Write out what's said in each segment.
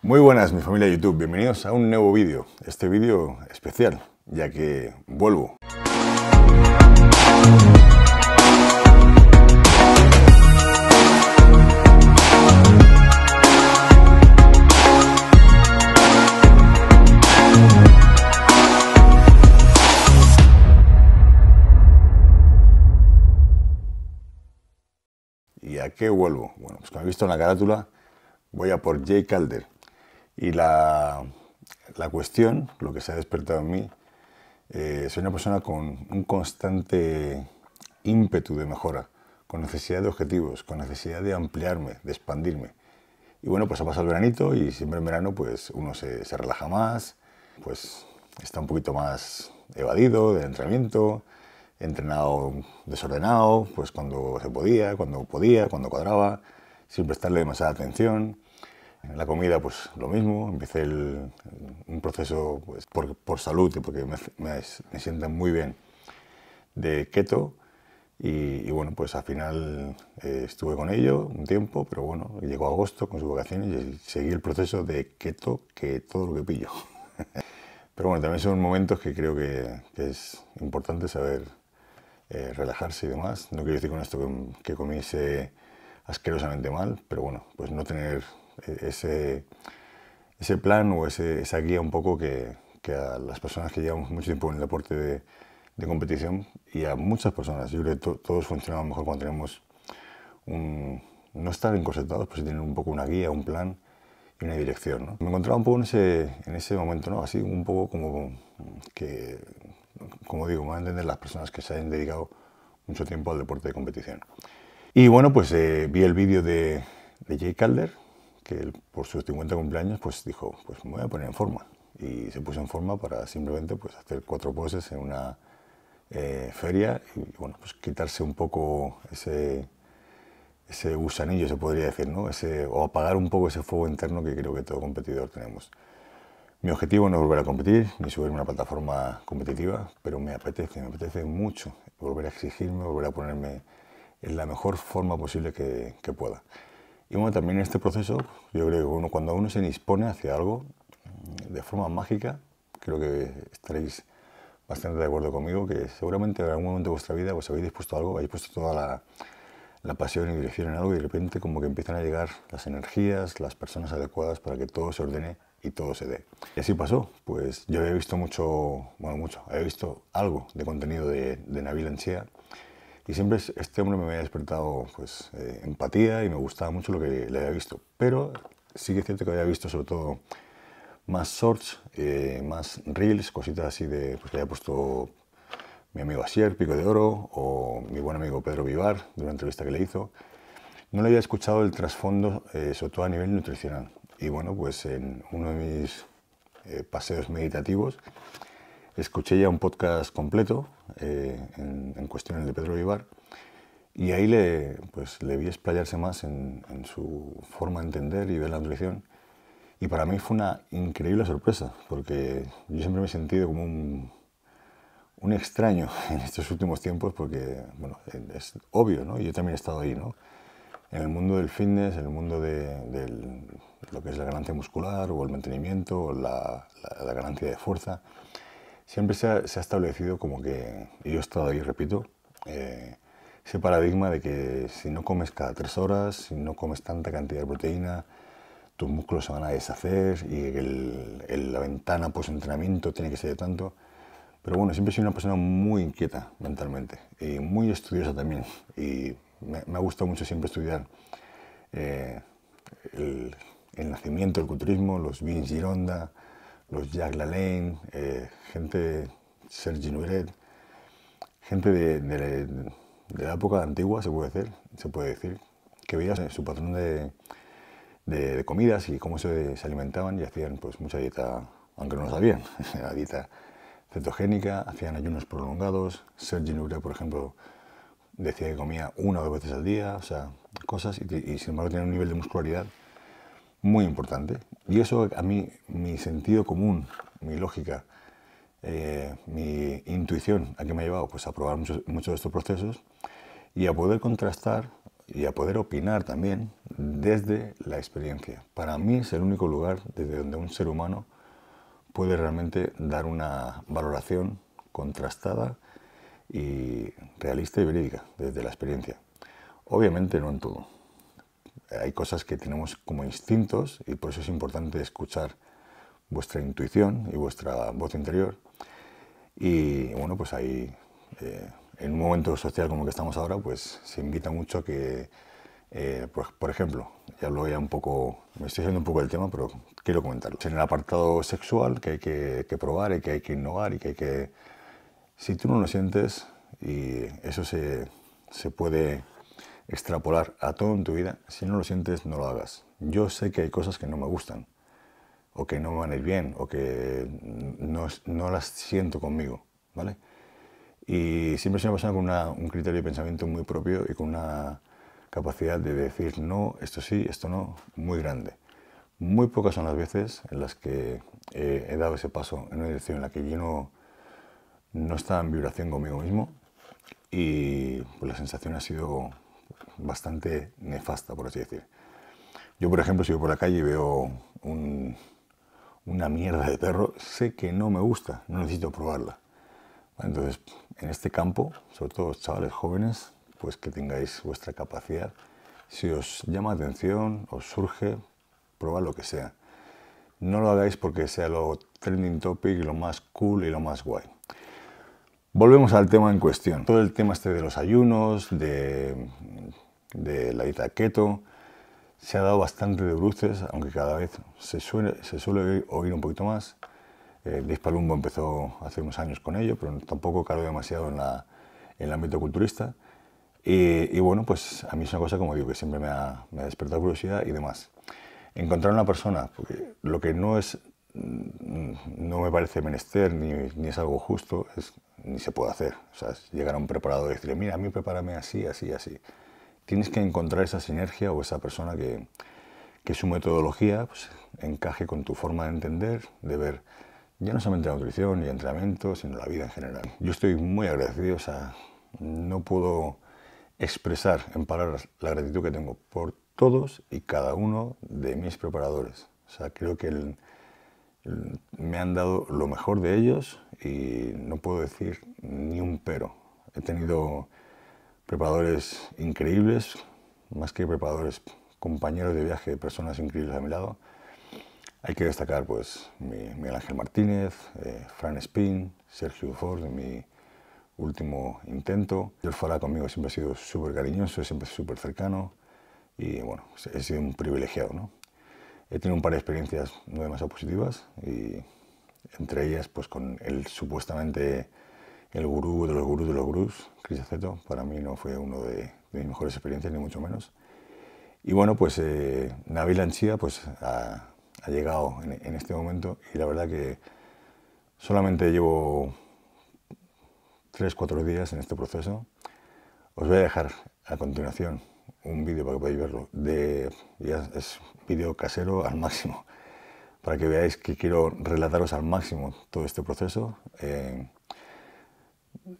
Muy buenas mi familia de YouTube, bienvenidos a un nuevo vídeo, este vídeo especial, ya que vuelvo. ¿Y a qué vuelvo? Bueno, pues como he visto en la carátula, voy a por Jay Calder, y la, cuestión, lo que se ha despertado en mí, eh, soy una persona con un constante ímpetu de mejora, con necesidad de objetivos, con necesidad de ampliarme, de expandirme. Y bueno, pues ha pasado el veranito y siempre en verano pues uno se, relaja más, pues está un poquito más evadido del entrenamiento, entrenado desordenado, pues cuando se podía, cuando podía, cuando cuadraba, sin prestarle demasiada atención la comida, pues lo mismo, empecé el, un proceso pues, por, por, salud y porque me, me, muy bien de keto. Y, bueno, pues al final eh, estuve con ello un tiempo, pero bueno, llegó agosto con sus vacaciones y seguí el proceso de keto que todo lo que pillo. pero bueno, también son momentos que creo que, que es importante saber eh, relajarse y demás. No quiero decir con esto que, que comiese asquerosamente mal, pero bueno, pues no tener e-, ese, ese plan o esa guía un poco que, que, a las personas que llevamos mucho tiempo en el deporte de, competición y a muchas personas. Yo creo que todos funcionamos mejor cuando tenemos un... no estar encorsetados, pero si tener un poco una guía, un plan y una dirección. ¿no? Me encontraba un poco en ese, en ese momento, ¿no? así un poco como que, como digo, más van a entender las personas que se hayan dedicado mucho tiempo al deporte de competición. Y bueno, pues eh, vi el vídeo de, de Jay Calder, que por sus 50 cumpleaños pues dijo, pues me voy a poner en forma. Y se puso en forma para simplemente pues, hacer cuatro poses en una eh, feria y bueno, pues quitarse un poco ese, ese gusanillo, se podría decir, ¿no? Ese, o apagar un poco ese fuego interno que creo que todo competidor tenemos. Mi objetivo no es volver a competir ni subirme a una plataforma competitiva, pero me apetece, me apetece mucho volver a exigirme, volver a ponerme en la mejor forma posible que pueda. Y bueno, también en este proceso, yo creo que uno, cuando uno se dispone hacia algo mm, de forma mágica, creo que estaréis bastante de acuerdo conmigo, que seguramente en algún momento de vuestra vida os pues, habéis dispuesto algo, habéis puesto toda la, la pasión y dirección en algo y de repente como que empiezan a llegar las energías, las personas adecuadas para que todo se ordene y todo se dé. Y así pasó, pues yo había visto mucho, bueno mucho, había visto algo de contenido de, de Nabil Anchea y siempre este hombre me había despertado pues, eh, empatía y me gustaba mucho lo que le había visto. Pero sí que es cierto que había visto sobre todo más shorts, eh, más reels, cositas así de pues, que había puesto mi amigo Asier, Pico de Oro, o mi buen amigo Pedro Vivar, de una entrevista que le hizo. No le había escuchado el trasfondo, eh, sobre todo a nivel nutricional. Y bueno, pues en uno de mis paseos meditativos escuché ya un podcast completo eh, en, cuestiones de Pedro Vivar y ahí le, pues, le vi explayarse más en, su forma de entender y ver la nutrición. Y para mí fue una increíble sorpresa, porque yo siempre me he sentido como un, un extraño en estos últimos tiempos, porque bueno, es obvio, ¿no? yo también he estado ahí, ¿no? en el mundo del fitness, en el mundo de, lo que es la ganancia muscular o el mantenimiento o la, la ganancia de fuerza siempre se ha, establecido como que, y yo he estado ahí, repito, eh, ese paradigma de que si no comes cada tres horas, si no comes tanta cantidad de proteína, tus músculos se van a deshacer y la ventana post-entrenamiento tiene que ser de tanto. Pero bueno, siempre he sido una persona muy inquieta mentalmente y muy estudiosa también. Y me, ha gustado mucho siempre estudiar eh, el, nacimiento el culturismo, los y Gironda, los Jack Lalanne, eh, gente, Sergi Nuret, gente de, la época antigua, se puede decir, se puede decir que veía su patrón de, comidas y cómo se, alimentaban y hacían pues mucha dieta, aunque no lo sabían, la dieta cetogénica, hacían ayunos prolongados, Sergi Nuret, por ejemplo, decía que comía una o dos veces al día, o sea, cosas, y, y sin embargo tenía un nivel de muscularidad muy importante. Y eso a mí, mi sentido común, mi lógica, eh, mi intuición, ¿a qué me ha llevado? Pues a probar muchos, muchos de estos procesos y a poder contrastar y a poder opinar también desde la experiencia. Para mí es el único lugar desde donde un ser humano puede realmente dar una valoración contrastada y realista y verídica desde la experiencia. Obviamente no en todo, hay cosas que tenemos como instintos y por eso es importante escuchar vuestra intuición y vuestra voz interior. Y bueno, pues ahí, eh, en un momento social como el que estamos ahora, pues se invita mucho a que, eh, pues, por, ejemplo, ya lo ya un poco, me estoy haciendo un poco del tema, pero quiero comentarlo. En el apartado sexual que hay que, probar y que hay que innovar y que hay que... Si tú no lo sientes y eso se, se puede extrapolar a todo en tu vida. Si no lo sientes, no lo hagas. Yo sé que hay cosas que no me gustan, o que no me van a ir bien, o que no, las siento conmigo, ¿vale? Y siempre se ha pasado con un criterio de pensamiento muy propio y con una capacidad de decir no, esto sí, esto no, muy grande. Muy pocas son las veces en las que eh, he dado ese paso en una dirección en la que yo no, estaba en vibración conmigo mismo y pues la sensación ha sido bastante nefasta, por así decir. Yo, por ejemplo, si voy por la calle y veo una mierda de perro, sé que no me gusta, no necesito probarla. Entonces, en este campo, sobre todo chavales jóvenes, pues que tengáis vuestra capacidad. Si os llama atención, os surge, probad lo que sea. No lo hagáis porque sea lo trending topic, lo más cool y lo más guay. Volvemos al tema en cuestión. Todo el tema este de los ayunos, de, la dieta keto, se ha dado bastante de bruces, aunque cada vez se suele, se suele oír un poquito más. Eh, Palumbo empezó hace unos años con ello, pero tampoco caló demasiado en, la, en el ámbito culturista. Y, bueno, pues a mí es una cosa, como digo, que siempre me ha, me ha despertado curiosidad y demás. Encontrar una persona, porque lo que no es no me parece menester, ni, ni es algo justo, ni se puede hacer. O sea, llegar a un preparador y decirle, mira, a mí prepárame así, así, así. Tienes que encontrar esa sinergia o esa persona que, su metodología pues, encaje con tu forma de entender, de ver ya no solamente la nutrición y entrenamiento, sino la vida en general. Yo estoy muy agradecido, o sea, no puedo expresar en palabras la gratitud que tengo por todos y cada uno de mis preparadores. O sea, creo que el, me han dado lo mejor de ellos y no puedo decir ni un pero. He tenido preparadores increíbles, más que preparadores, compañeros de viaje, personas increíbles a mi lado. Hay que destacar pues Miguel Ángel Martínez, eh, Fran Spin, Sergio Ford, mi último intento. El fara conmigo siempre ha sido súper cariñoso, siempre súper cercano y bueno, he sido un privilegiado, ¿no? He tenido un par de experiencias no demasiado positivas y entre ellas pues con el supuestamente el gurú de los gurús de los gurús, Chris Aceto, para mí no fue uno de, mis mejores experiencias, ni mucho menos. Y bueno, pues eh, Nabil pues, ha, llegado en, en, este momento y la verdad que solamente llevo 3-4 días en este proceso. Os voy a dejar a continuación un vídeo para que podáis verlo. De, ya es vídeo casero al máximo, para que veáis que quiero relataros al máximo todo este proceso. Eh,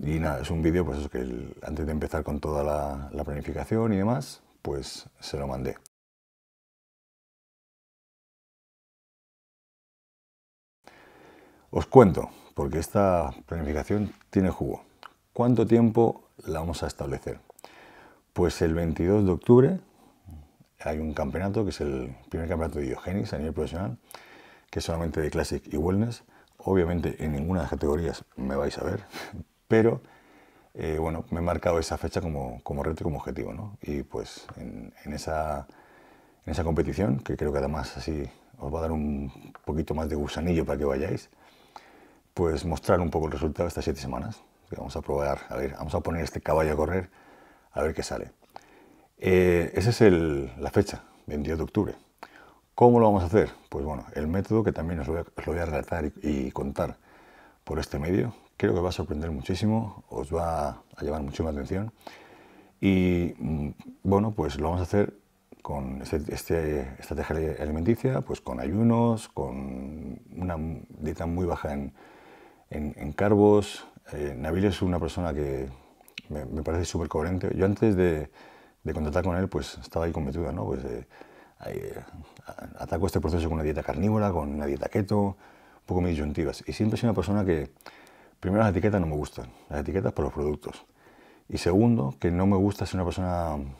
y nada, es un vídeo, pues que antes de empezar con toda la planificación y demás, pues se lo mandé. Os cuento, porque esta planificación tiene jugo. ¿Cuánto tiempo la vamos a establecer? Pues el 22 de octubre hay un campeonato que es el primer campeonato de eugenics a nivel profesional, que es solamente de Classic y Wellness. Obviamente en ninguna de las categorías me vais a ver, pero eh, bueno, me he marcado esa fecha como, reto y como objetivo. Y pues en, esa, competición, que creo que además así os va a dar un poquito más de gusanillo para que vayáis, pues mostrar un poco el resultado de estas siete semanas. vamos a probar, a ver, vamos a poner este caballo a correr a ver qué sale. Eh, esa es el, la fecha, 22 de octubre. ¿Cómo lo vamos a hacer? Pues bueno, el método que también os, voy a, lo voy a relatar y, contar por este medio, creo que va a sorprender muchísimo, os va a llevar mucho atención. Y mm, bueno, pues lo vamos a hacer con este, estrategia alimenticia, pues con ayunos, con una dieta muy baja en, en, carbos. Eh, Nabil es una persona que me, parece súper coherente. Yo antes de, contactar con él, pues estaba ahí metida ¿no? Pues eh, eh ataco este proceso con una dieta carnívora, con una dieta keto, un poco mis disyuntivas. Y siempre soy una persona que, primero, las etiquetas no me gustan, las etiquetas por los productos. Y segundo, que no me gusta ser una persona mm,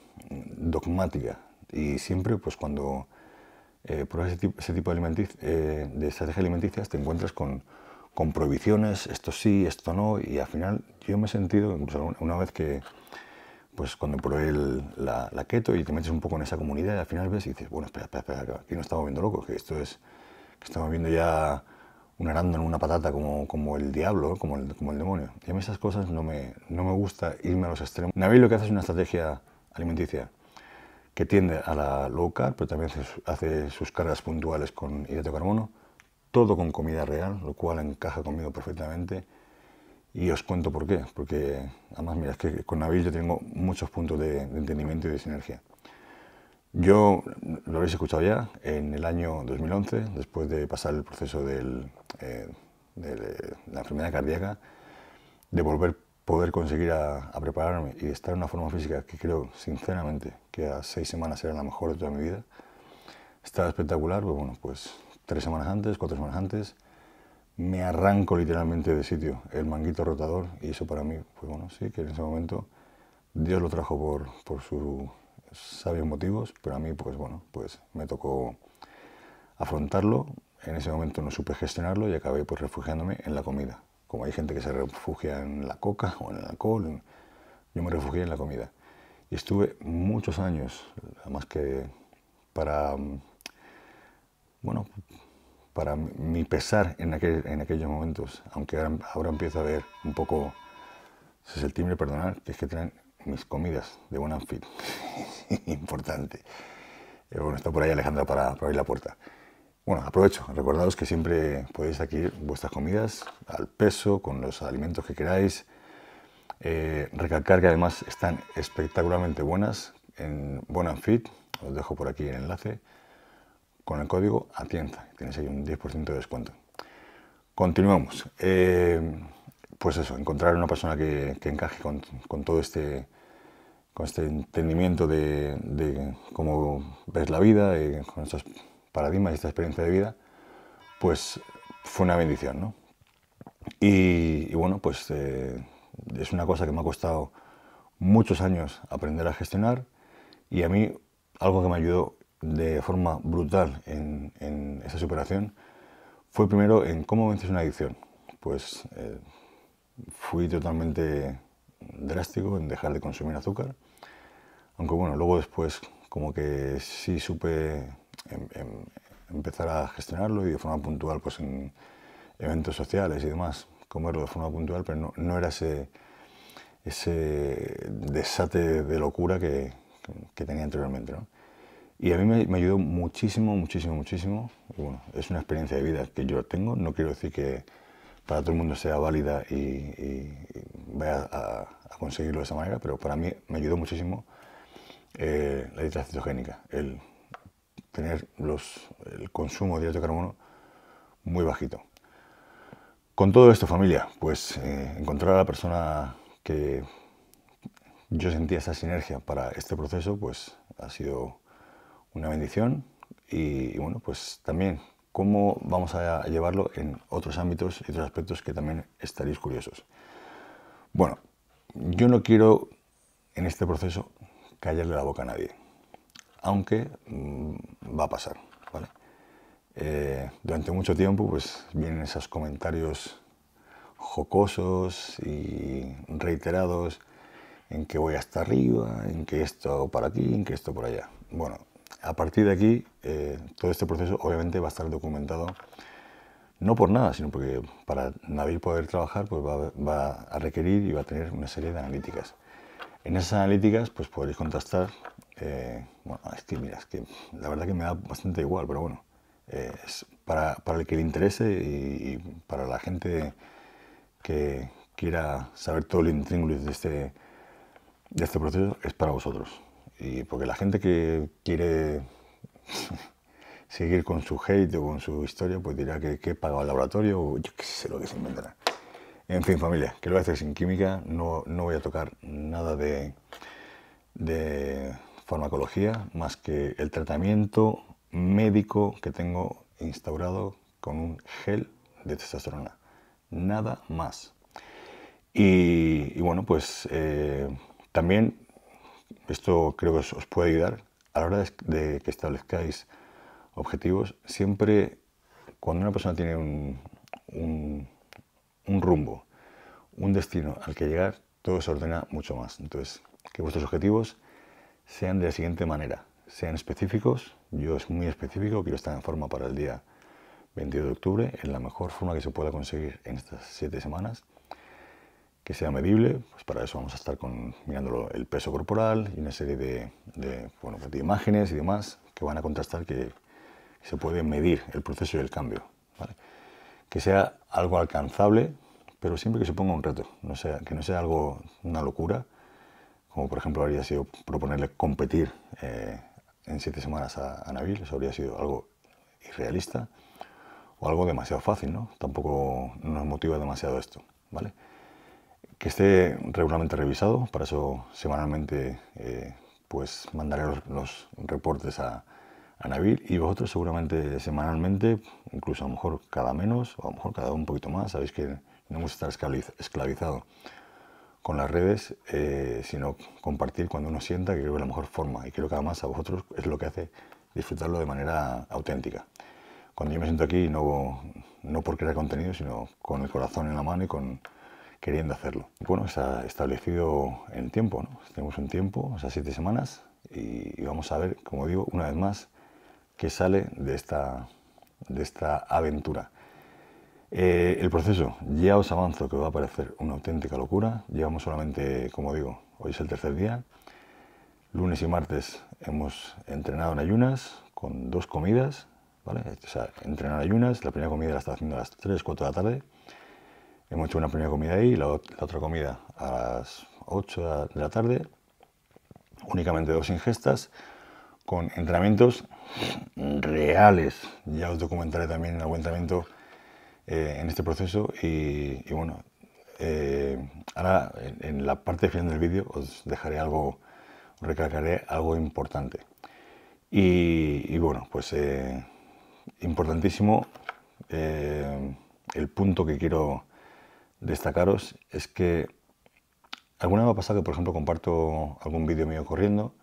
dogmática. Y siempre, pues cuando eh, pruebas ese tipo, de, eh, de, estrategias alimenticias, te encuentras con, con prohibiciones, esto sí, esto no, y al final yo me he sentido, incluso una vez que, pues cuando probé el, la, keto y te metes un poco en esa comunidad, al final ves y dices, bueno, espera, espera, aquí no estamos viendo locos, que esto es, que estamos viendo ya un arándano, una patata como, como el diablo, como el, como el demonio. Y a mí esas cosas no me, no me gusta irme a los extremos. Nabil lo que hace es una estrategia alimenticia que tiende a la low carb, pero también hace, sus cargas puntuales con hidrato carbono, todo con comida real, lo cual encaja conmigo perfectamente. Y os cuento por qué, porque además, mira, es que con Nabil yo tengo muchos puntos de, entendimiento y de sinergia. Yo, lo habéis escuchado ya, en el año 2011, después de pasar el proceso del, eh, de eh, la enfermedad cardíaca, de volver poder conseguir a, a, prepararme y estar en una forma física que creo sinceramente que a seis semanas era la mejor de toda mi vida, estaba espectacular, pues bueno, pues tres semanas antes, cuatro semanas antes, me arranco literalmente de sitio el manguito rotador y eso para mí fue bueno, sí, que en ese momento Dios lo trajo por, por sus sabios motivos, pero a mí pues bueno, pues me tocó afrontarlo, en ese momento no supe gestionarlo y acabé pues refugiándome en la comida, como hay gente que se refugia en la coca o en el alcohol, yo me refugié en la comida. Y estuve muchos años, más que para bueno, para mi pesar en, aquellos momentos, aunque ahora, empiezo a ver un poco, si es el timbre, perdonar, que es que traen mis comidas de buen importante. Eh, bueno, está por ahí Alejandra para, abrir la puerta. Bueno, aprovecho, recordados que siempre podéis adquirir vuestras comidas al peso, con los alimentos que queráis. Eh, recalcar que además están espectacularmente buenas en Bonanfit, os dejo por aquí el enlace con el código ATIENZA. Tienes ahí un 10% de descuento. Continuamos. Eh, pues eso, encontrar una persona que, encaje con, todo este, con este entendimiento de, cómo ves la vida, eh, con estos paradigmas y esta experiencia de vida, pues fue una bendición, ¿no? Y, bueno, pues eh, es una cosa que me ha costado muchos años aprender a gestionar y a mí algo que me ayudó de forma brutal en, esa superación fue primero en cómo vences una adicción. Pues eh, fui totalmente drástico en dejar de consumir azúcar, aunque bueno, luego después como que sí supe em, em, empezar a gestionarlo y de forma puntual pues en eventos sociales y demás, comerlo de forma puntual, pero no, no era ese, ese desate de locura que, que tenía anteriormente. ¿no? Y a mí me, ayudó muchísimo, muchísimo, muchísimo. bueno, es una experiencia de vida que yo tengo. No quiero decir que para todo el mundo sea válida y, vaya a, conseguirlo de esa manera, pero para mí me ayudó muchísimo eh, la dieta cetogénica, el tener los, el consumo de dióxido de carbono muy bajito. Con todo esto, familia, pues eh, encontrar a la persona que yo sentía esa sinergia para este proceso, pues ha sido una bendición y, bueno, pues también cómo vamos a llevarlo en otros ámbitos y otros aspectos que también estaréis curiosos. Bueno, yo no quiero en este proceso callarle la boca a nadie, aunque mm, va a pasar, eh, durante mucho tiempo pues vienen esos comentarios jocosos y reiterados en que voy hasta arriba, en que esto para aquí, en que esto por allá. Bueno, a partir de aquí, eh, todo este proceso obviamente va a estar documentado, no por nada, sino porque para Navir poder trabajar pues va, a requerir y va a tener una serie de analíticas. En esas analíticas pues podréis contrastar, eh, bueno, es que la verdad que me da bastante igual, pero bueno, eh, para, el que le interese y, para la gente que quiera saber todo el intríngulis de este, de este proceso, es para vosotros. Y porque la gente que quiere seguir con su hate o con su historia, pues dirá que, he pagado el laboratorio o yo qué sé lo que se inventará. En fin, familia, que lo voy a hacer sin química, no, no voy a tocar nada de, de farmacología más que el tratamiento médico que tengo instaurado con un gel de testosterona. Nada más. Y, bueno, pues eh, también esto creo que os, puede ayudar, a la hora de, que establezcáis objetivos, siempre cuando una persona tiene un, rumbo, un destino al que llegar, todo se ordena mucho más. Entonces, que vuestros objetivos sean de la siguiente manera. Sean específicos, yo es muy específico, quiero estar en forma para el día 22 de octubre, en la mejor forma que se pueda conseguir en estas 7 semanas que sea medible, pues para eso vamos a estar con, mirando el peso corporal y una serie de, de, bueno, pues de, imágenes y demás que van a contrastar que se puede medir el proceso y el cambio. ¿vale? Que sea algo alcanzable, pero siempre que se ponga un reto, no sea, que no sea algo, una locura, como por ejemplo habría sido proponerle competir eh, en siete semanas a, a Nabil, eso habría sido algo irrealista o algo demasiado fácil, ¿no? Tampoco nos motiva demasiado esto, ¿vale? que esté regularmente revisado, para eso semanalmente eh, pues mandaré los, reportes a, a, Nabil y vosotros seguramente semanalmente, incluso a lo mejor cada menos o a lo mejor cada un poquito más, sabéis que no hemos estar esclavizado con las redes, eh, sino compartir cuando uno sienta que creo que es la mejor forma y creo que además a vosotros es lo que hace disfrutarlo de manera auténtica. Cuando yo me siento aquí, no, no por crear contenido, sino con el corazón en la mano y con, queriendo hacerlo. Bueno, se ha establecido el tiempo, ¿no? tenemos un tiempo, o sea, siete semanas, y, vamos a ver, como digo, una vez más, qué sale de esta, de esta aventura. Eh, el proceso, ya os avanzo que va a parecer una auténtica locura. Llevamos solamente, como digo, hoy es el tercer día. Lunes y martes hemos entrenado en ayunas con dos comidas, ¿vale? O sea, entrenar en ayunas, la primera comida la está haciendo a las 3, 4 de la tarde. Hemos hecho una primera comida ahí y la, otra comida a las 8 de la tarde. Únicamente dos ingestas con entrenamientos reales. Ya os documentaré también el aguantamiento eh, en este proceso y, bueno, eh, ahora en, la parte final del vídeo os dejaré algo, recalcaré algo importante. Y, bueno, pues eh, importantísimo el punto que quiero destacaros es que alguna vez ha pasado que, por ejemplo, comparto algún vídeo mío corriendo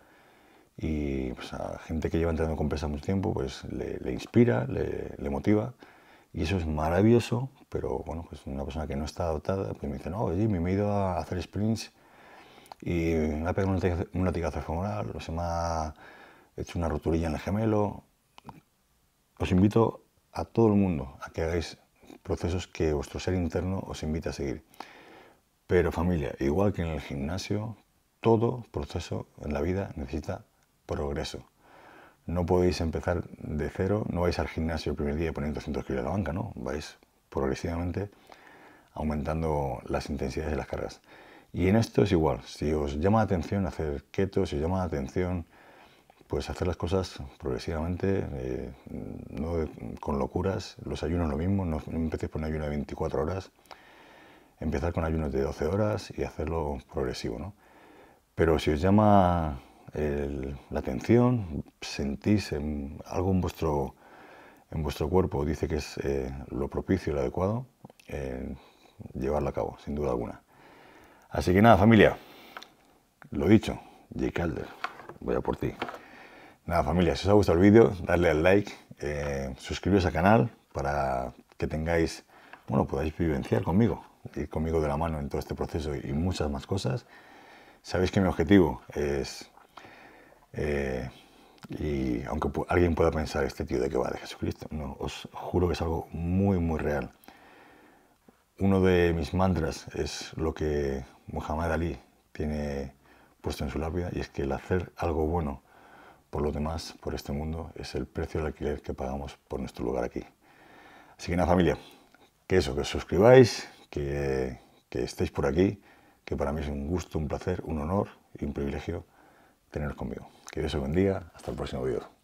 y pues, a gente que lleva entrenando con pesas mucho tiempo, pues le, inspira, le, motiva. Y eso es maravilloso, pero bueno, pues una persona que no está adoptada, pues me dice, no, oye me he ido a hacer sprints y me ha pegado un latigazo femoral, o se me ha hecho una roturilla en el gemelo. Os invito a todo el mundo a que hagáis procesos que vuestro ser interno os invita a seguir. Pero familia, igual que en el gimnasio, todo proceso en la vida necesita progreso. No podéis empezar de cero, no vais al gimnasio el primer día poniendo 200 kilos de la banca, no, vais progresivamente aumentando las intensidades de las cargas. Y en esto es igual, si os llama la atención hacer keto, si os llama la atención pues hacer las cosas progresivamente, eh, no con locuras. Los ayunos lo mismo, no empecéis por un ayuno de 24 horas, empezar con ayunos de 12 horas y hacerlo progresivo. ¿no? Pero si os llama la atención, sentís algo en vuestro, en vuestro cuerpo, dice que es eh, lo propicio y lo adecuado, eh, llevarlo a cabo, sin duda alguna. Así que nada, familia, lo dicho, J. Calder, voy a por ti. Nada familia, si os ha gustado el vídeo, darle al like, eh, suscribiros al canal para que tengáis, bueno, podáis vivenciar conmigo, ir conmigo de la mano en todo este proceso y muchas más cosas. Sabéis que mi objetivo es, eh, y aunque alguien pueda pensar, este tío de que va de Jesucristo, no, os juro que es algo muy, muy real. Uno de mis mantras es lo que Muhammad Ali tiene puesto en su lápida y es que el hacer algo bueno por los demás, por este mundo, es el precio del alquiler que pagamos por nuestro lugar aquí. Así que nada, familia, que eso, que os suscribáis, que, que estéis por aquí, que para mí es un gusto, un placer, un honor y un privilegio teneros conmigo. Que Dios os bendiga, hasta el próximo vídeo.